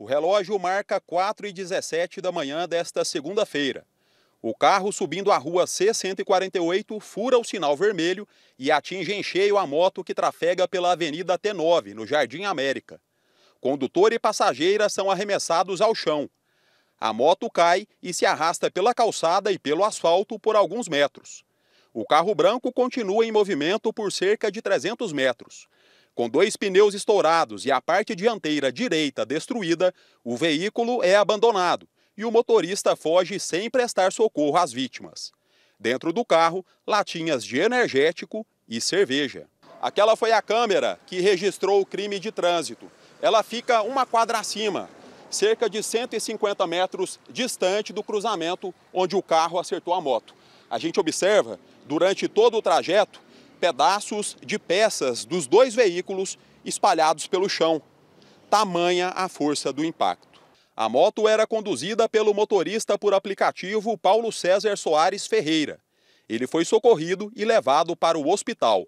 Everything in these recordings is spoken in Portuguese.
O relógio marca 4 e 17 da manhã desta segunda-feira. O carro subindo a rua C-148 fura o sinal vermelho e atinge em cheio a moto que trafega pela Avenida T9, no Jardim América. Condutor e passageira são arremessados ao chão. A moto cai e se arrasta pela calçada e pelo asfalto por alguns metros. O carro branco continua em movimento por cerca de 300 metros. Com dois pneus estourados e a parte dianteira direita destruída, o veículo é abandonado e o motorista foge sem prestar socorro às vítimas. Dentro do carro, latinhas de energético e cerveja. Aquela foi a câmera que registrou o crime de trânsito. Ela fica uma quadra acima, cerca de 150 metros distante do cruzamento onde o carro acertou a moto. A gente observa, durante todo o trajeto, pedaços de peças dos dois veículos espalhados pelo chão. Tamanha a força do impacto. A moto era conduzida pelo motorista por aplicativo Paulo César Soares Ferreira. Ele foi socorrido e levado para o hospital.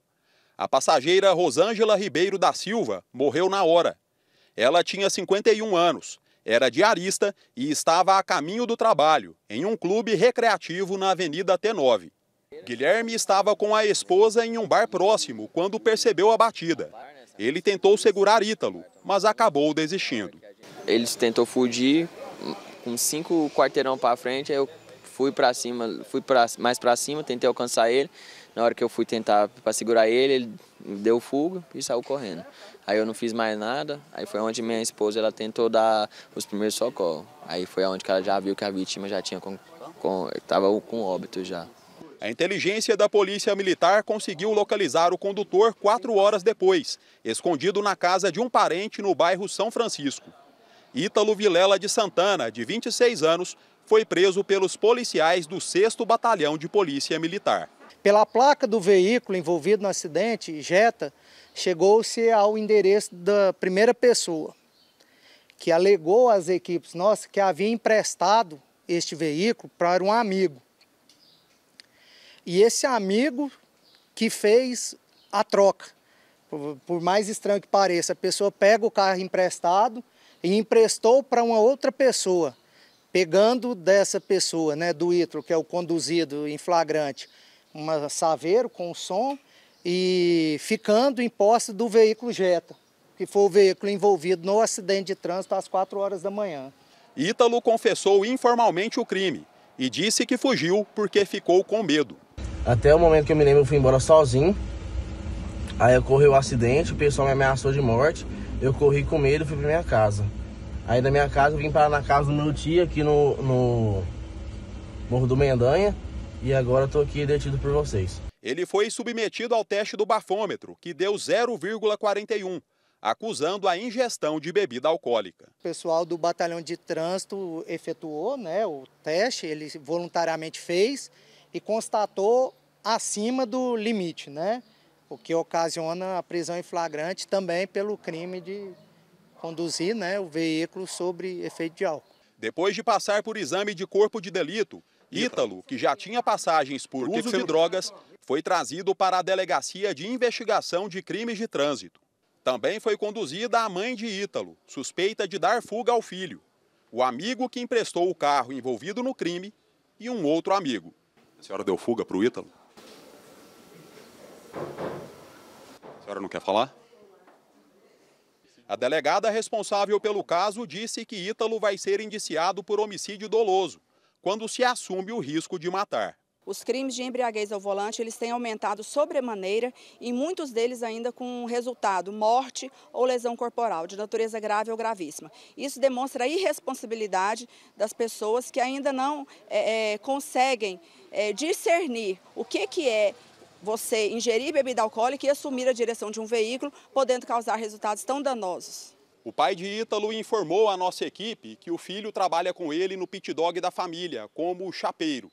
A passageira Rosângela Ribeiro da Silva morreu na hora. Ela tinha 51 anos, era diarista e estava a caminho do trabalho, em um clube recreativo na Avenida T9. Guilherme estava com a esposa em um bar próximo quando percebeu a batida. Ele tentou segurar Ítalo, mas acabou desistindo. Ele tentou fugir, com cinco quarteirão para frente, eu fui para cima, fui pra, mais para cima, tentei alcançar ele. Na hora que eu fui tentar para segurar ele, ele deu fuga e saiu correndo. Aí eu não fiz mais nada, aí foi onde minha esposa ela tentou dar os primeiros socorros. Aí foi onde ela já viu que a vítima já tinha com, com, tava com óbito já. A inteligência da Polícia Militar conseguiu localizar o condutor quatro horas depois, escondido na casa de um parente no bairro São Francisco. Ítalo Vilela de Santana, de 26 anos, foi preso pelos policiais do 6 Batalhão de Polícia Militar. Pela placa do veículo envolvido no acidente, Jetta, chegou-se ao endereço da primeira pessoa, que alegou às equipes nossas que havia emprestado este veículo para um amigo. E esse amigo que fez a troca, por, por mais estranho que pareça, a pessoa pega o carro emprestado e emprestou para uma outra pessoa, pegando dessa pessoa, né, do Itro, que é o conduzido em flagrante, uma saveiro com som e ficando em posse do veículo Jetta, que foi o veículo envolvido no acidente de trânsito às 4 horas da manhã. Ítalo confessou informalmente o crime e disse que fugiu porque ficou com medo. Até o momento que eu me lembro, eu fui embora sozinho. Aí ocorreu o um acidente, o pessoal me ameaçou de morte. Eu corri com medo e fui pra minha casa. Aí da minha casa eu vim parar na casa do meu tio aqui no, no Morro do Mendanha. E agora eu tô aqui detido por vocês. Ele foi submetido ao teste do bafômetro, que deu 0,41, acusando a ingestão de bebida alcoólica. O pessoal do batalhão de trânsito efetuou né, o teste, ele voluntariamente fez e constatou acima do limite, né? O que ocasiona a prisão em flagrante também pelo crime de conduzir né, o veículo sobre efeito de álcool. Depois de passar por exame de corpo de delito, Ítalo, que já tinha passagens por uso de drogas, foi trazido para a Delegacia de Investigação de Crimes de Trânsito. Também foi conduzida a mãe de Ítalo, suspeita de dar fuga ao filho, o amigo que emprestou o carro envolvido no crime e um outro amigo. A senhora deu fuga para o Ítalo? A senhora não quer falar? A delegada responsável pelo caso disse que Ítalo vai ser indiciado por homicídio doloso, quando se assume o risco de matar. Os crimes de embriaguez ao volante eles têm aumentado sobremaneira e muitos deles ainda com resultado morte ou lesão corporal de natureza grave ou gravíssima. Isso demonstra a irresponsabilidade das pessoas que ainda não é, é, conseguem é, discernir o que, que é você ingerir bebida alcoólica e assumir a direção de um veículo, podendo causar resultados tão danosos. O pai de Ítalo informou à nossa equipe que o filho trabalha com ele no pit dog da família, como chapeiro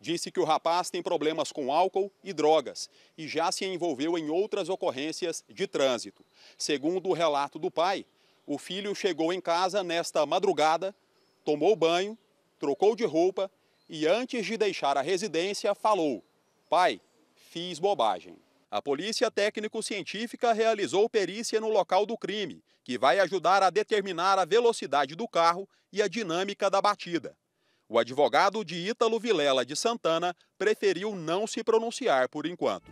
disse que o rapaz tem problemas com álcool e drogas e já se envolveu em outras ocorrências de trânsito. Segundo o relato do pai, o filho chegou em casa nesta madrugada, tomou banho, trocou de roupa e, antes de deixar a residência, falou: Pai, fiz bobagem. A polícia técnico-científica realizou perícia no local do crime, que vai ajudar a determinar a velocidade do carro e a dinâmica da batida. O advogado de Ítalo Vilela de Santana preferiu não se pronunciar por enquanto.